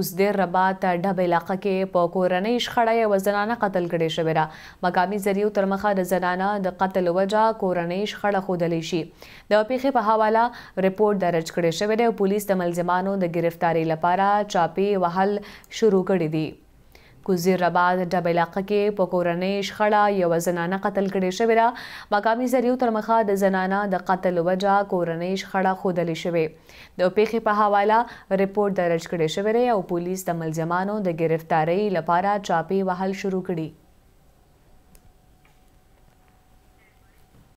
اوزدیر رباط ډب علاقه کې په کورنۍ شخړه یو زنانه قتل کړې شوې ده مقامي ذریعو تر مخه د زنانه د قتل وجه کورنۍ شخړه ښودلی شي د پیښې په حواله رپورټ درج کړی شوی دی او پولیس د ملزمانو د ګرفتاری لپاره چاپی وهل شروع کړي دي کوزیر آباد ډبه علاقې کې په کورنۍ شخړه یو زنانه قتل کړې شوې ده مقامی ذریعو تر مخه د زنانه د قتل وجه کورنۍ شخړه خودلې شوې د پیښې په حواله رپورت درج کړې شوې او پولیس د ملزمانو د گرفتاری لپاره چاپی وهل شروع کړي